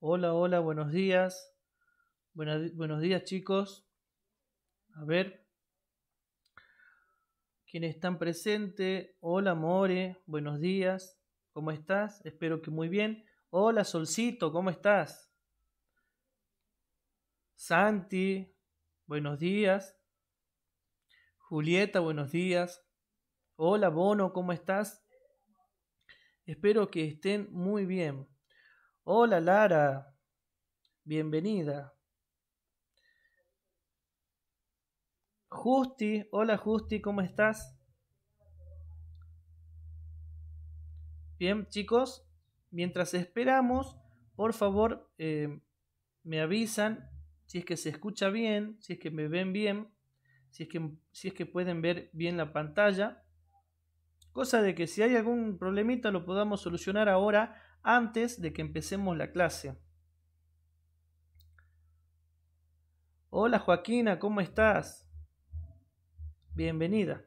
Hola, hola, buenos días. buenos días chicos. A ver. Quienes están presentes. Hola, More. Buenos días. ¿Cómo estás? Espero que muy bien. Hola, Solcito. ¿Cómo estás? Santi. Buenos días. Julieta, buenos días. Hola, Bono. ¿Cómo estás? Espero que estén muy bien. Hola Lara, bienvenida. Justi, hola Justi, ¿cómo estás? Bien chicos, mientras esperamos, por favor em, me avisan si es que se escucha bien, si es que me ven bien, si es que, si es que pueden ver bien la pantalla cosa de que si hay algún problemita lo podamos solucionar ahora antes de que empecemos la clase. Hola Joaquina, ¿cómo estás? Bienvenida.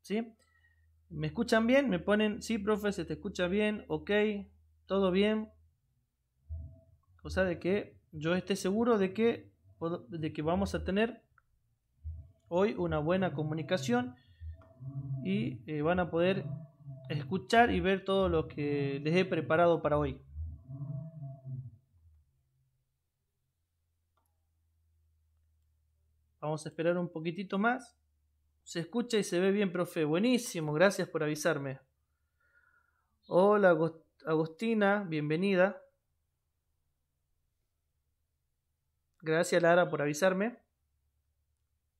¿Sí? ¿Me escuchan bien? Me ponen, sí, profe, se te escucha bien, ok, todo bien. O sea, de que yo esté seguro de que, de que vamos a tener hoy una buena comunicación y eh, van a poder escuchar y ver todo lo que les he preparado para hoy. Vamos a esperar un poquitito más. Se escucha y se ve bien, profe. Buenísimo, gracias por avisarme. Hola, Agostina, bienvenida. Gracias, Lara, por avisarme.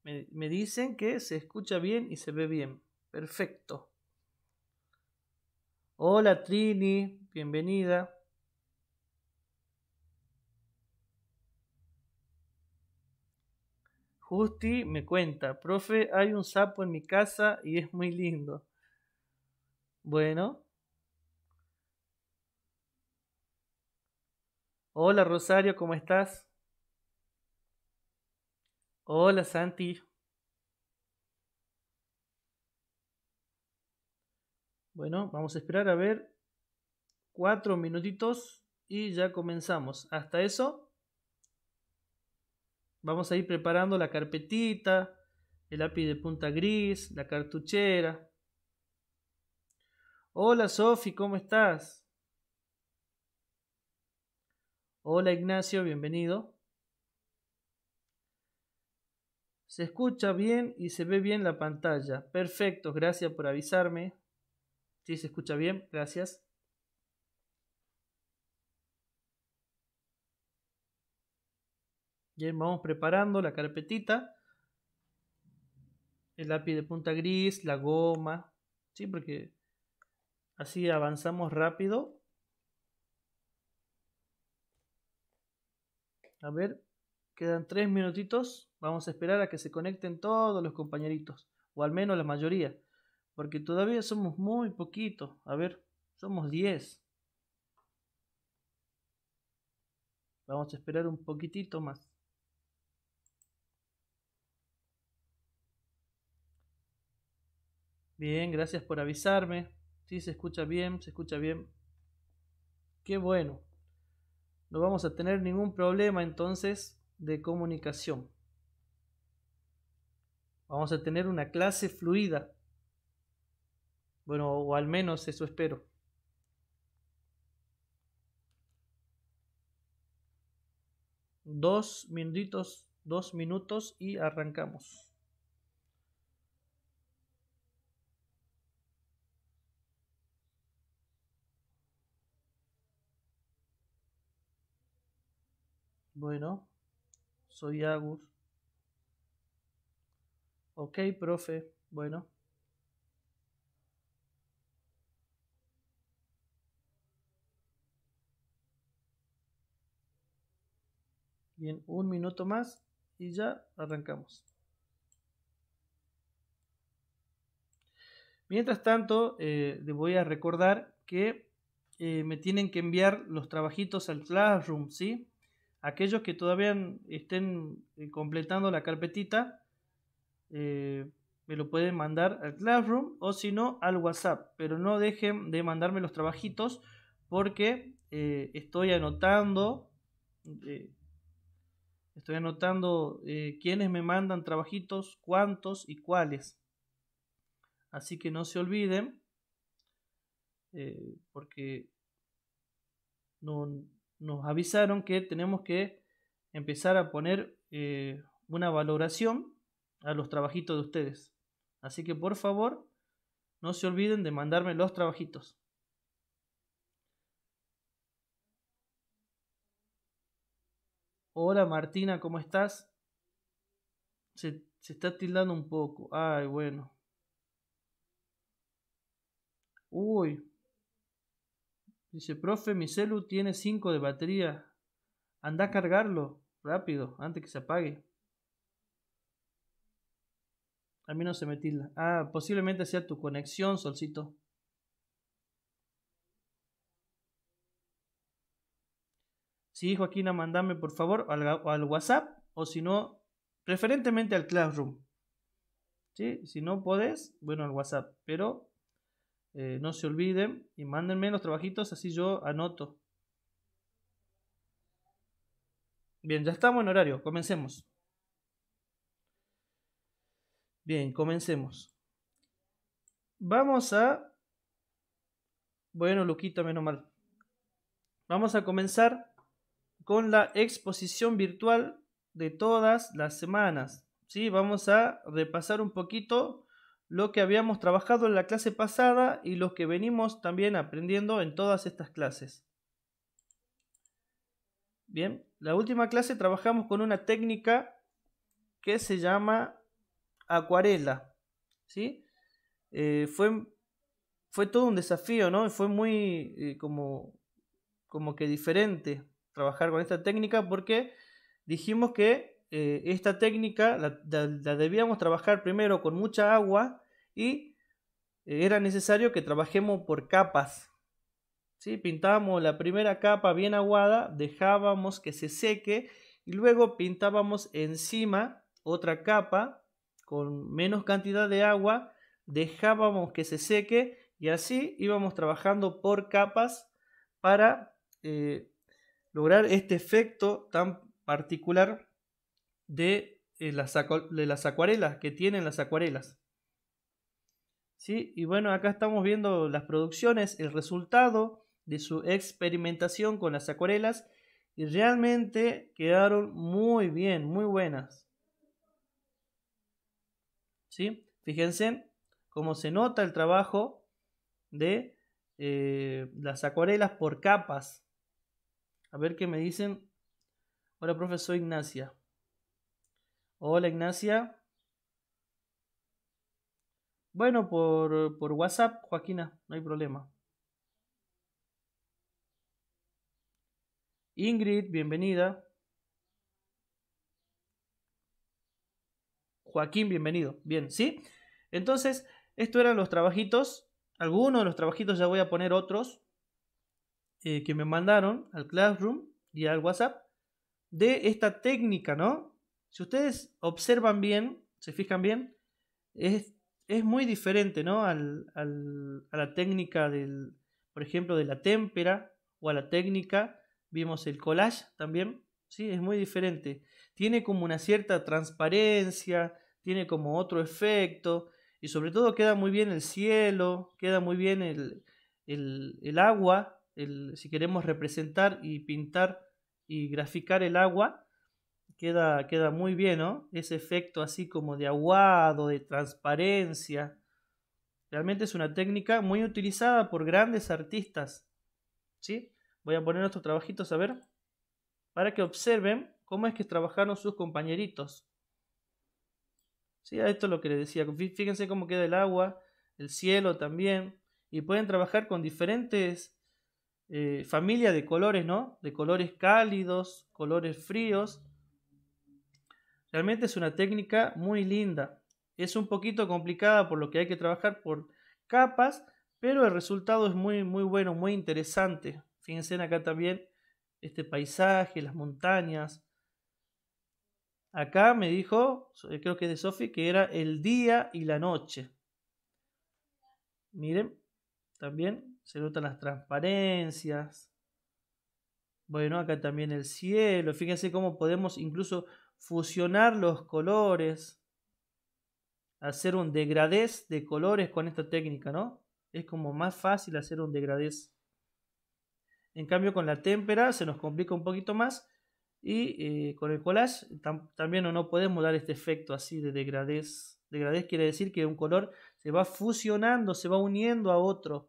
Me, me dicen que se escucha bien y se ve bien. Perfecto. Hola Trini, bienvenida. Justi me cuenta, profe, hay un sapo en mi casa y es muy lindo. Bueno. Hola Rosario, ¿cómo estás? Hola Santi. Bueno, vamos a esperar a ver cuatro minutitos y ya comenzamos. Hasta eso, vamos a ir preparando la carpetita, el lápiz de punta gris, la cartuchera. Hola Sofi, ¿cómo estás? Hola Ignacio, bienvenido. Se escucha bien y se ve bien la pantalla. Perfecto, gracias por avisarme. Sí, se escucha bien, gracias. Bien, vamos preparando la carpetita. El lápiz de punta gris, la goma. Sí, porque así avanzamos rápido. A ver, quedan tres minutitos. Vamos a esperar a que se conecten todos los compañeritos, o al menos la mayoría. Porque todavía somos muy poquitos. A ver, somos 10. Vamos a esperar un poquitito más. Bien, gracias por avisarme. Sí, se escucha bien, se escucha bien. Qué bueno. No vamos a tener ningún problema entonces de comunicación. Vamos a tener una clase fluida. Bueno, o al menos eso espero. Dos minutitos, dos minutos y arrancamos. Bueno, soy Agus. Ok, profe. Bueno. un minuto más y ya arrancamos. Mientras tanto, eh, les voy a recordar que eh, me tienen que enviar los trabajitos al Classroom, ¿sí? Aquellos que todavía estén eh, completando la carpetita, me lo pueden mandar al Classroom o si no al WhatsApp, pero no dejen de mandarme los trabajitos porque estoy anotando Estoy anotando eh, quiénes me mandan trabajitos, cuántos y cuáles. Así que no se olviden, eh, porque nos avisaron que tenemos que empezar a poner eh, una valoración a los trabajitos de ustedes. Así que por favor, no se olviden de mandarme los trabajitos. Hola Martina, ¿cómo estás? Se, está tildando un poco. Ay, bueno. Uy. Dice, profe, mi celu tiene 5 de batería. Anda a cargarlo rápido, antes que se apague. A mí no se me tilda. Ah, posiblemente sea tu conexión, Solcito. Si sí, Joaquina, mandame por favor al, WhatsApp o si no, preferentemente al Classroom. ¿Sí? Si no podés, bueno, al WhatsApp. Pero eh, no se olviden y mándenme los trabajitos, así yo anoto. Bien, ya estamos en horario, comencemos. Bien, comencemos. Vamos a... Bueno, Luquita, menos mal. Vamos a comenzar con la exposición virtual de todas las semanas. ¿sí? Vamos a repasar un poquito lo que habíamos trabajado en la clase pasada y lo que venimos también aprendiendo en todas estas clases. Bien, la última clase trabajamos con una técnica que se llama acuarela. ¿sí? Eh, fue, fue todo un desafío, ¿no? Fue muy eh, como, como que diferente trabajar con esta técnica porque dijimos que eh, esta técnica la, debíamos trabajar primero con mucha agua y eh, era necesario que trabajemos por capas. si Pintábamos la primera capa bien aguada, dejábamos que se seque y luego pintábamos encima otra capa con menos cantidad de agua, dejábamos que se seque y así íbamos trabajando por capas para eh, lograr este efecto tan particular eh, de, las, acuarelas que tienen las acuarelas. ¿Sí? Y bueno, acá estamos viendo las producciones, el resultado de su experimentación con las acuarelas y realmente quedaron muy bien, muy buenas. ¿Sí? Fíjense cómo se nota el trabajo de eh, las acuarelas por capas. A ver qué me dicen. Hola, profesor Ignacia. Hola, Ignacia. Bueno, por, por WhatsApp, Joaquina, no hay problema. Ingrid, bienvenida. Joaquín, bienvenido. Bien, ¿sí? Entonces, estos eran los trabajitos. Algunos de los trabajitos ya voy a poner otros. Eh, que me mandaron al Classroom y al WhatsApp de esta técnica, ¿no? Si ustedes observan bien, se fijan bien, es, muy diferente, ¿no? a la técnica del, por ejemplo, de la témpera o a la técnica, vimos el collage también, ¿sí? Es muy diferente. Tiene como una cierta transparencia, tiene como otro efecto y sobre todo queda muy bien el cielo, queda muy bien el agua, si queremos representar y pintar y graficar el agua, queda, queda muy bien, ¿no? Ese efecto así como de aguado, de transparencia. Realmente es una técnica muy utilizada por grandes artistas. ¿Sí? Voy a poner nuestros trabajitos a ver. Para que observen cómo es que trabajaron sus compañeritos. Sí, esto es lo que les decía. Fíjense cómo queda el agua, el cielo también. Y pueden trabajar con diferentes eh, familia de colores, ¿no? De colores cálidos, colores fríos. Realmente es una técnica muy linda. Es un poquito complicada por lo que hay que trabajar por capas, pero el resultado es muy, muy bueno, muy interesante. Fíjense acá también este paisaje, las montañas. Acá me dijo, eh, creo que es de Sofi, que era el día y la noche. Miren, también se notan las transparencias. Bueno, acá también el cielo. Fíjense cómo podemos incluso fusionar los colores. Hacer un degradé de colores con esta técnica, ¿no? Es como más fácil hacer un degradé En cambio con la témpera se nos complica un poquito más. Y eh, con el collage también no, no podemos dar este efecto así de degradés Degradez quiere decir que un color se va fusionando, se va uniendo a otro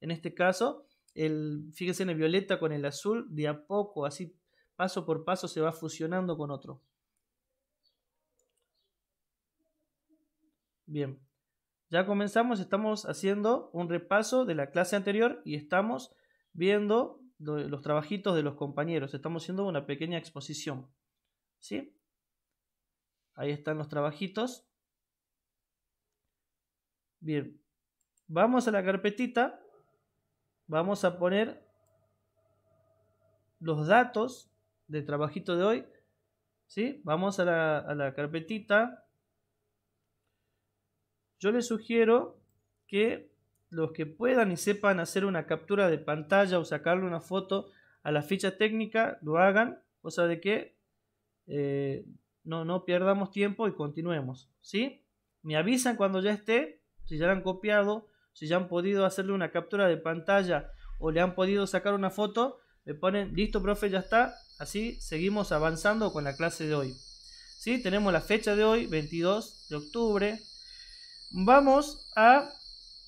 en este caso, el, fíjense en el violeta con el azul, de a poco, así paso por paso se va fusionando con otro. Bien, ya comenzamos, estamos haciendo un repaso de la clase anterior y estamos viendo los trabajitos de los compañeros, estamos haciendo una pequeña exposición. ¿Sí? Ahí están los trabajitos. Bien, vamos a la carpetita vamos a poner los datos del trabajito de hoy. ¿sí? Vamos a la, carpetita. Yo les sugiero que los que puedan y sepan hacer una captura de pantalla o sacarle una foto a la ficha técnica, lo hagan, cosa de que eh, no, no perdamos tiempo y continuemos. ¿sí? Me avisan cuando ya esté, si ya la han copiado, si ya han podido hacerle una captura de pantalla o le han podido sacar una foto, le ponen listo, profe, ya está. Así seguimos avanzando con la clase de hoy. ¿Sí? Tenemos la fecha de hoy, 22 de octubre. Vamos a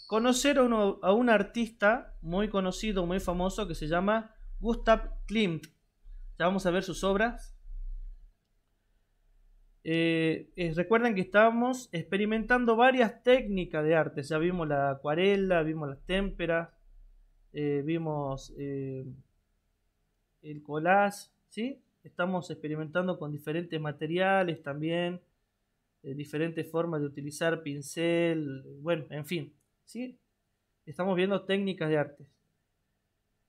conocer a, a un artista muy conocido, muy famoso, que se llama Gustav Klimt. Ya vamos a ver sus obras. Eh, eh, recuerden que estábamos experimentando varias técnicas de arte. Ya vimos la acuarela, vimos las témperas, eh, vimos el collage, Estamos experimentando con diferentes materiales también, diferentes formas de utilizar pincel, bueno, en fin, ¿sí? Estamos viendo técnicas de arte.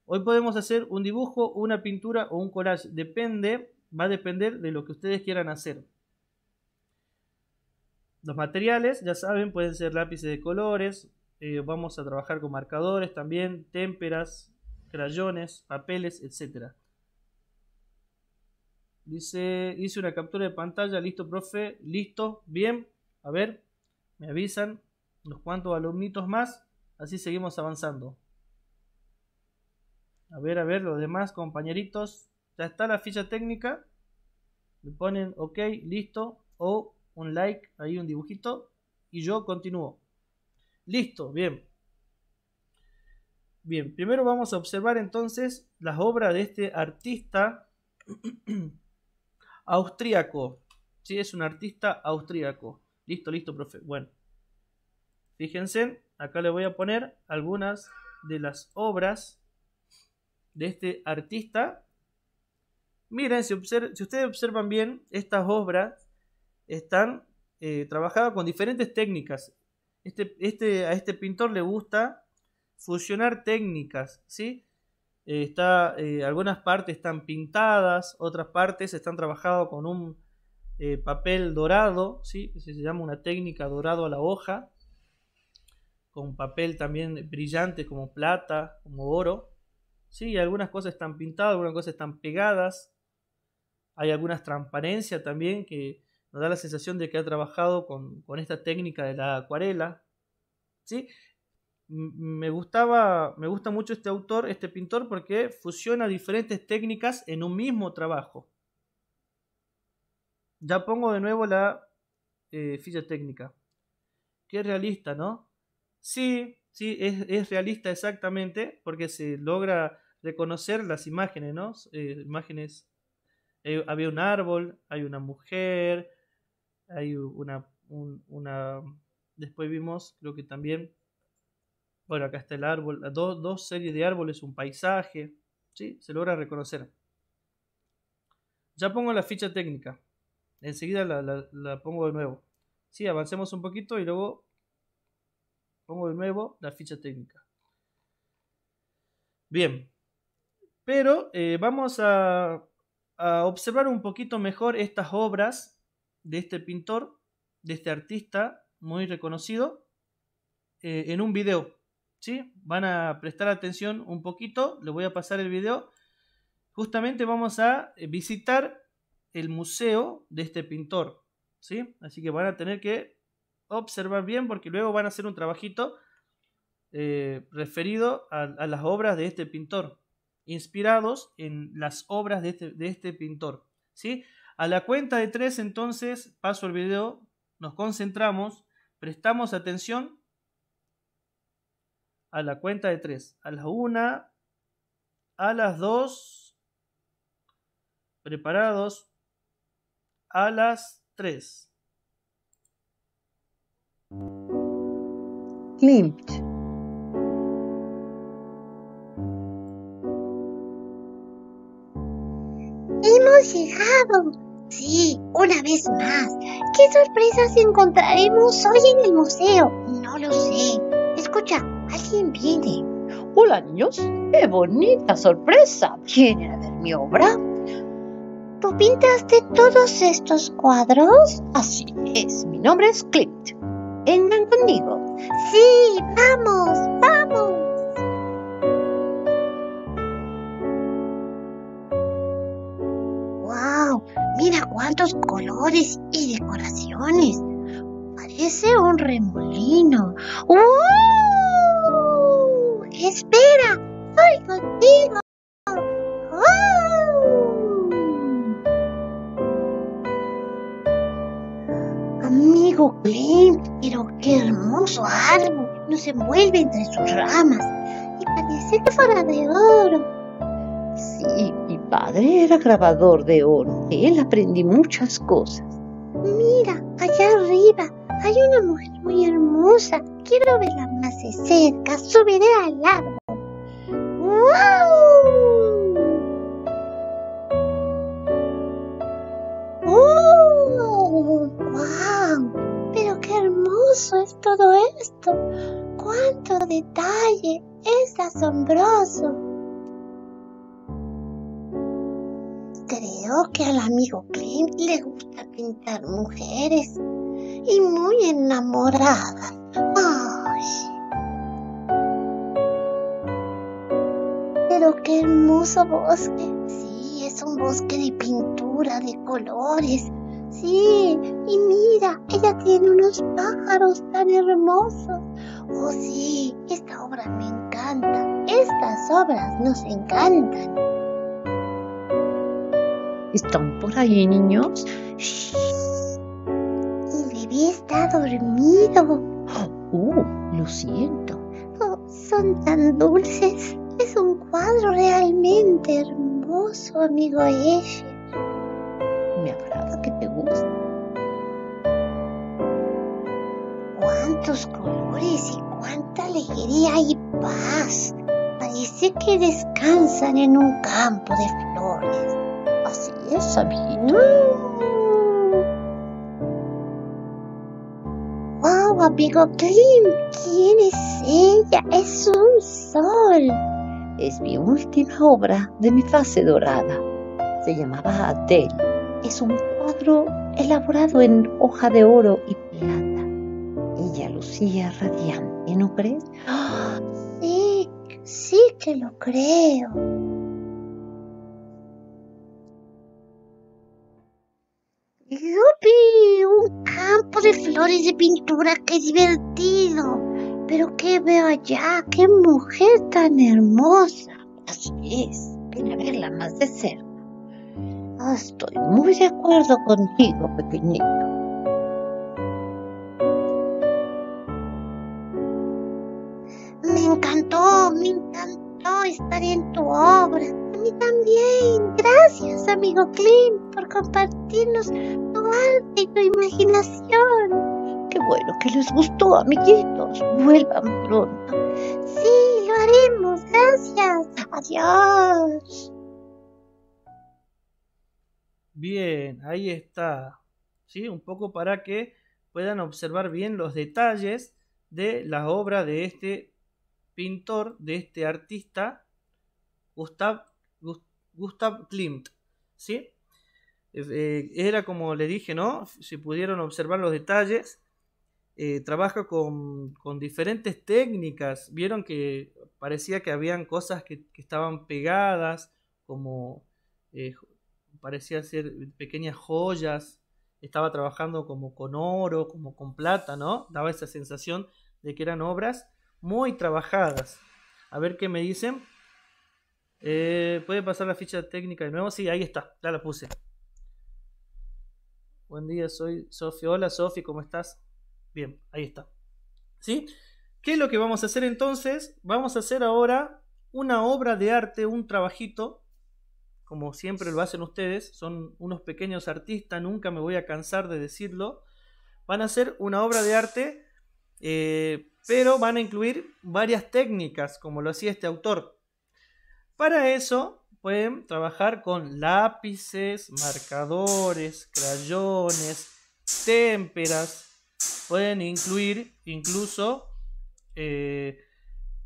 Hoy podemos hacer un dibujo, una pintura o un collage, depende, va a depender de lo que ustedes quieran hacer. Los materiales, ya saben, pueden ser lápices de colores, eh, vamos a trabajar con marcadores también, témperas, crayones, papeles, etc. Dice, hice una captura de pantalla, listo, profe, listo, bien, a ver, me avisan unos cuantos alumnitos más, así seguimos avanzando. A ver, a ver, los demás compañeritos, ya está la ficha técnica, le ponen ok, listo, o un like, ahí un dibujito y yo continúo. Listo, bien. Bien, primero vamos a observar entonces las obras de este artista austríaco. Sí, es un artista austríaco. Listo, listo, profe. Bueno, fíjense, acá le voy a poner algunas de las obras de este artista. Miren, si, si ustedes observan bien, estas obras están eh, con diferentes técnicas. Este, este, a este pintor le gusta fusionar técnicas, eh, está, eh, algunas partes están pintadas, otras partes están trabajadas con un eh, papel dorado, ¿sí? se llama una técnica dorado a la hoja, con papel también brillante como plata, como oro. algunas cosas están pintadas, algunas cosas están pegadas, hay algunas transparencias también que nos da la sensación de que ha trabajado con, esta técnica de la acuarela. ¿sí? Me, gustaba, me gusta mucho este autor, este pintor, porque fusiona diferentes técnicas en un mismo trabajo. Ya pongo de nuevo la eh, ficha técnica. Qué realista, ¿no? Sí, sí, es, realista exactamente, porque se logra reconocer las imágenes, ¿no? Eh, imágenes. Eh, había un árbol, hay una mujer, hay una, una... Después vimos, creo que también, bueno, acá está el árbol, dos, series de árboles, un paisaje, ¿sí? Se logra reconocer. Ya pongo la ficha técnica. Enseguida la, la, pongo de nuevo. Sí, avancemos un poquito y luego pongo de nuevo la ficha técnica. Bien, pero eh, vamos a, a observar un poquito mejor estas obras de este pintor, de este artista muy reconocido, eh, en un video. ¿sí? Van a prestar atención un poquito, le voy a pasar el video. Justamente vamos a eh, visitar el museo de este pintor. ¿sí? Así que van a tener que observar bien porque luego van a hacer un trabajito eh, referido a, las obras de este pintor, inspirados en las obras de este, de este pintor. ¿sí? A la cuenta de tres, entonces, paso el video, nos concentramos, prestamos atención. A la cuenta de tres. A las una, a las dos. Preparados. A las tres. Klimt. Hemos llegado. Sí, una vez más. ¿Qué sorpresas encontraremos hoy en el museo? No lo sé. Escucha, alguien viene. Hola niños, qué bonita sorpresa. ¿Vienen a ver mi obra? ¿Tú pintaste todos estos cuadros? Así es, mi nombre es Clint. Vengan conmigo. Sí, vamos, vamos. Mira cuántos colores y decoraciones. Parece un remolino. ¡Uh! ¡Espera! soy contigo! Amigo Clint, pero qué hermoso árbol nos envuelve entre sus ramas y parece que fuera de oro. Sí, mi padre era grabador de oro. De él aprendí muchas cosas. Mira, allá arriba hay una mujer muy hermosa. Quiero verla más de cerca. Subiré al lado. ¡Wow! ¡Oh! ¡Wow! Pero qué hermoso es todo esto. ¡Cuánto detalle! Es asombroso. que al amigo Clint le gusta pintar mujeres y muy enamorada ¡Ay! Pero qué hermoso bosque. Sí, es un bosque de pintura, de colores. Sí, y mira, ella tiene unos pájaros tan hermosos. Oh, sí, esta obra me encanta. Estas obras nos encantan. ¿Están por ahí, niños? El bebé está dormido. Oh, lo siento. son tan dulces. Es un cuadro realmente hermoso, amigo Escher. Me agrada que te guste. Cuántos colores y cuánta alegría y paz. Parece que descansan en un campo de Sabino, ¡Wow, amigo Klim! ¿Quién es ella? ¡Es un sol! Es mi última obra de mi fase dorada. Se llamaba Adele. Es un cuadro elaborado en hoja de oro y plata. Ella lucía radiante, ¿no crees? Sí, sí que lo creo. ¡Yupi! Un campo de flores de pintura, qué divertido. Pero qué veo allá, qué mujer tan hermosa. Así es, ven a verla más de cerca. Ah, estoy muy de acuerdo contigo, pequeñito. Me encantó, me encantó estar en tu obra también. Gracias, amigo Clint, por compartirnos tu arte y tu imaginación. Qué bueno que les gustó, amiguitos. Vuelvan pronto. Sí, lo haremos. Gracias. Adiós. Bien, ahí está. ¿Sí? Un poco para que puedan observar bien los detalles de la obra de este pintor, de este artista, gustavo Gustav Klimt, ¿sí? Eh, era como le dije, ¿no? Si pudieron observar los detalles, eh, trabaja con, con, diferentes técnicas. Vieron que parecía que habían cosas que, estaban pegadas, como eh, parecía ser pequeñas joyas. Estaba trabajando como con oro, como con plata, ¿no? Daba esa sensación de que eran obras muy trabajadas. A ver qué me dicen. Eh, ¿Puede pasar la ficha técnica de nuevo? Sí, ahí está, ya la puse. Buen día, soy Sofi. Hola, Sofi, ¿cómo estás? Bien, ahí está. ¿Sí? ¿Qué es lo que vamos a hacer entonces? Vamos a hacer ahora una obra de arte, un trabajito, como siempre lo hacen ustedes, son unos pequeños artistas, nunca me voy a cansar de decirlo. Van a hacer una obra de arte, eh, pero van a incluir varias técnicas, como lo hacía este autor. Para eso pueden trabajar con lápices, marcadores, crayones, témperas. Pueden incluir incluso eh,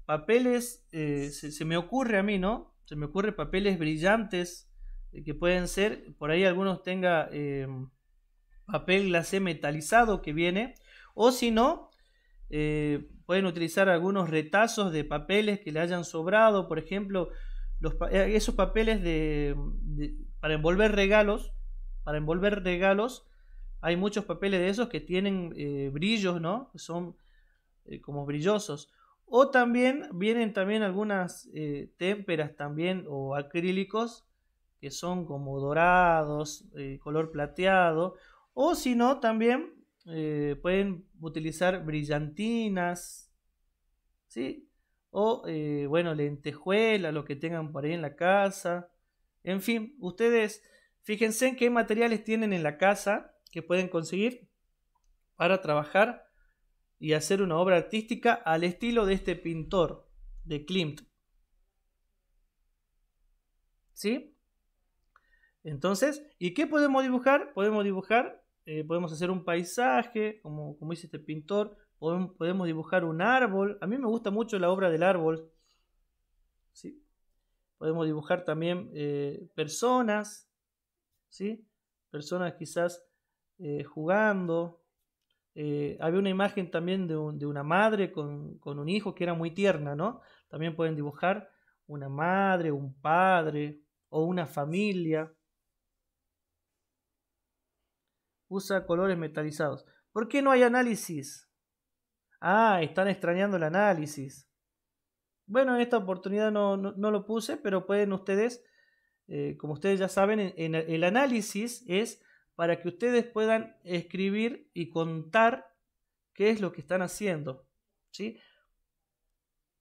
papeles, eh, se, me ocurre a mí, ¿no? Se me ocurre papeles brillantes eh, que pueden ser, por ahí algunos tengan em, papel glacé metalizado que viene, o si no, pueden utilizar algunos retazos de papeles que le hayan sobrado, por ejemplo, eh, esos papeles de, para envolver regalos, para envolver regalos, hay muchos papeles de esos que tienen eh, brillos, ¿no? son eh, como brillosos. O también vienen también algunas témperas también o acrílicos que son como dorados, color plateado. O si no, también pueden utilizar brillantinas, ¿sí? o eh, bueno, lentejuela, lo que tengan por ahí en la casa. En fin, ustedes fíjense en qué materiales tienen en la casa que pueden conseguir para trabajar y hacer una obra artística al estilo de este pintor, de Klimt. ¿Sí? Entonces, ¿y qué podemos dibujar? Podemos dibujar, eh, podemos hacer un paisaje, como, como dice este pintor, podemos dibujar un árbol. A mí me gusta mucho la obra del árbol. Podemos dibujar también eh, personas, ¿sí? personas quizás eh, jugando. Eh, había una imagen también de, una madre con, un hijo que era muy tierna, ¿no? También pueden dibujar una madre, un padre o una familia. Usa colores metalizados. ¿Por qué no hay análisis? Ah, están extrañando el análisis. Bueno, en esta oportunidad no, lo puse, pero pueden ustedes, eh, como ustedes ya saben, el análisis es para que ustedes puedan escribir y contar qué es lo que están haciendo. ¿sí?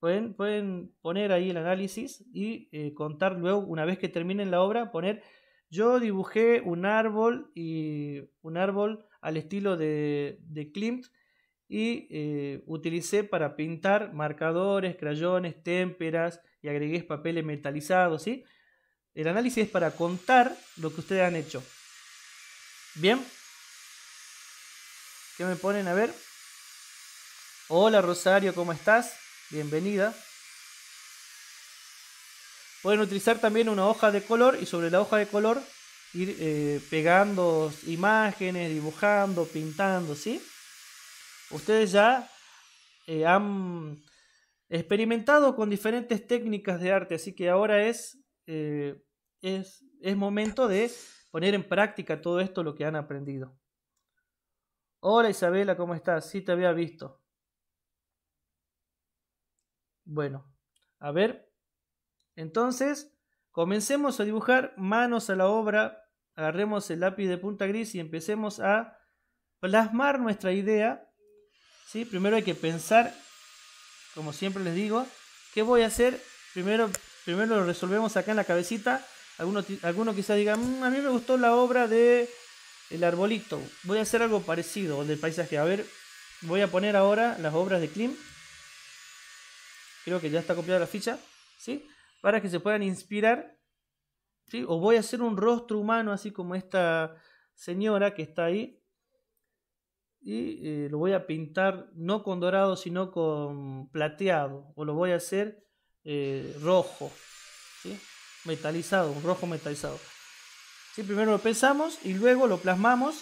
Pueden, pueden poner ahí el análisis y eh, contar luego, una vez que terminen la obra, poner yo dibujé un árbol y un árbol al estilo de, de Klimt y eh, utilicé para pintar marcadores, crayones, témperas y agregué papeles metalizados, ¿sí? El análisis es para contar lo que ustedes han hecho. ¿Bien? ¿Qué me ponen a ver? Hola Rosario, ¿cómo estás? Bienvenida. Pueden utilizar también una hoja de color y sobre la hoja de color ir eh, pegando imágenes, dibujando, pintando, ¿sí? ustedes ya eh, han experimentado con diferentes técnicas de arte, así que ahora es, eh, es, es momento de poner en práctica todo esto lo que han aprendido. Hola Isabela, ¿cómo estás? Sí, te había visto. Bueno, a ver. Entonces, comencemos a dibujar manos a la obra, agarremos el lápiz de punta gris y empecemos a plasmar nuestra idea Primero hay que pensar, como siempre les digo, ¿qué voy a hacer? Primero, primero lo resolvemos acá en la cabecita. Algunos, quizás diga: mm, a mí me gustó la obra de El Arbolito. Voy a hacer algo parecido, del paisaje. A ver, voy a poner ahora las obras de Klim. Creo que ya está copiada la ficha, ¿sí? Para que se puedan inspirar, ¿sí? O voy a hacer un rostro humano, así como esta señora que está ahí, y eh, lo voy a pintar no con dorado sino con plateado o lo voy a hacer eh, rojo metalizado un rojo metalizado ¿Sí? primero lo pensamos y luego lo plasmamos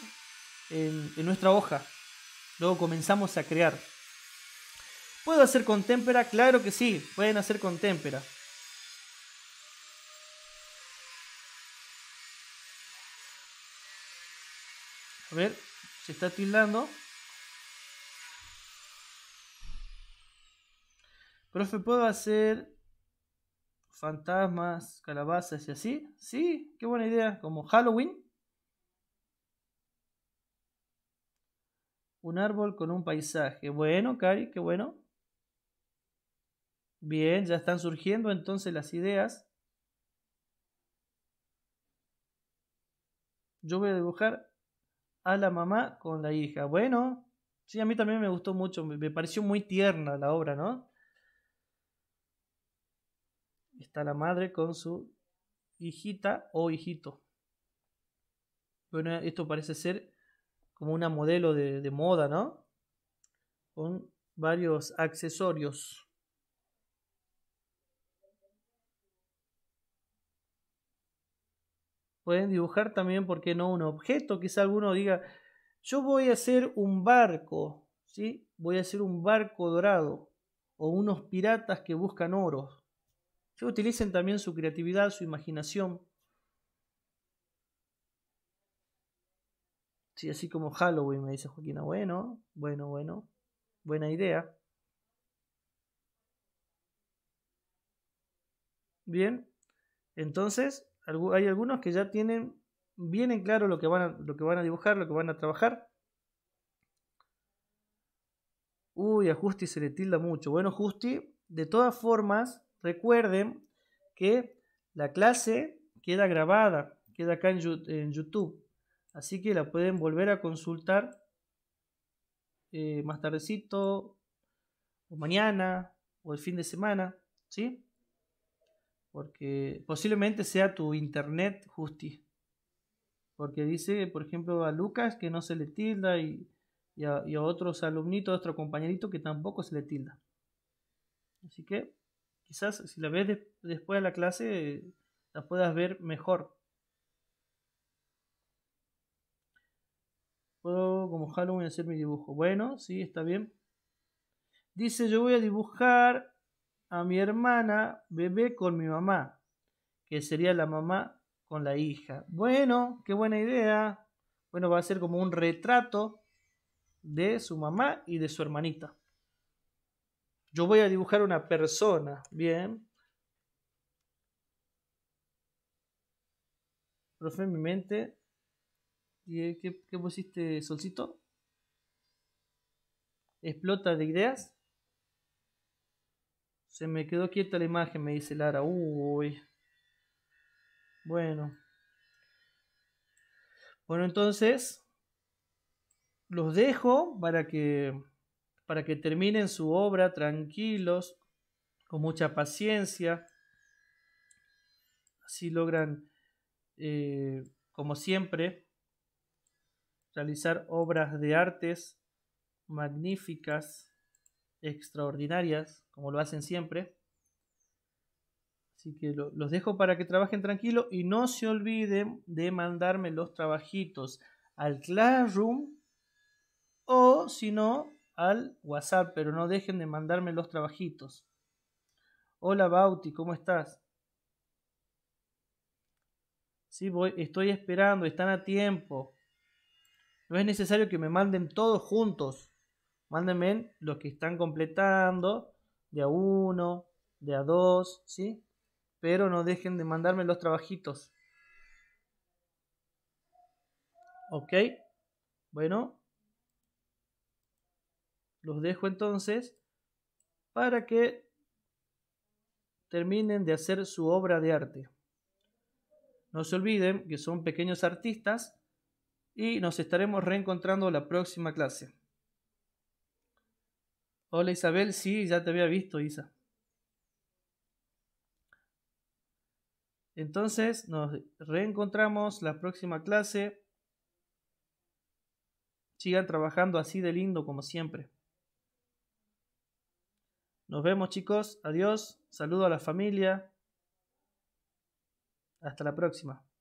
en, en, nuestra hoja luego comenzamos a crear puedo hacer con témpera claro que sí pueden hacer con témpera a ver se está tildando. Profe, ¿puedo hacer fantasmas, calabazas y así? Sí, qué buena idea, como Halloween. Un árbol con un paisaje. Bueno, Cari, qué bueno. Bien, ya están surgiendo entonces las ideas. Yo voy a dibujar a la mamá con la hija. Bueno, sí, a mí también me gustó mucho, me, pareció muy tierna la obra, ¿no? Está la madre con su hijita o hijito. Bueno, esto parece ser como una modelo de, de moda, ¿no? Con varios accesorios. Pueden dibujar también, ¿por qué no? Un objeto. Quizá alguno diga, yo voy a hacer un barco, ¿sí? Voy a hacer un barco dorado o unos piratas que buscan oro. Utilicen también su creatividad, su imaginación. Sí, así como Halloween, me dice Joaquín. Bueno, bueno, bueno. Buena idea. Bien. Entonces, hay algunos que ya tienen bien en claro lo que van a, lo que van a dibujar, lo que van a trabajar. Uy, a Justi se le tilda mucho. Bueno, Justi, de todas formas, recuerden que la clase queda grabada, queda acá en YouTube. Así que la pueden volver a consultar eh, más tardecito, o mañana, o el fin de semana, ¿sí? Porque posiblemente sea tu internet, Justi. Porque dice, por ejemplo, a Lucas que no se le tilda y, a, otros alumnitos, a otro compañerito que tampoco se le tilda. Así que quizás si la ves después de la clase, la puedas ver mejor. Puedo como Halloween hacer mi dibujo. Bueno, sí, está bien. Dice, yo voy a dibujar a mi hermana bebé con mi mamá, que sería la mamá con la hija. Bueno, qué buena idea. Bueno, va a ser como un retrato de su mamá y de su hermanita. Yo voy a dibujar una persona, bien. Profe, en mi mente. ¿Qué, qué pusiste, Solcito? ¿Explota de ideas? Se me quedó quieta la imagen, me dice Lara. Uy. Bueno. Bueno, entonces los dejo para que para que terminen su obra tranquilos, con mucha paciencia. Así logran, eh, como siempre, realizar obras de artes magníficas extraordinarias, como lo hacen siempre. Así que los dejo para que trabajen tranquilo y no se olviden de mandarme los trabajitos al Classroom o si no al WhatsApp, pero no dejen de mandarme los trabajitos. Hola Bauti, ¿cómo estás? Sí, voy, estoy esperando, están a tiempo. No es necesario que me manden todos juntos. Mándenme los que están completando de a uno, de a dos, ¿sí? Pero no dejen de mandarme los trabajitos. ¿Ok? Bueno, los dejo entonces para que terminen de hacer su obra de arte. No se olviden que son pequeños artistas y nos estaremos reencontrando la próxima clase. Hola Isabel, sí, ya te había visto, Isa. Entonces nos reencontramos la próxima clase. Sigan trabajando así de lindo como siempre. Nos vemos chicos, adiós, saludo a la familia. Hasta la próxima.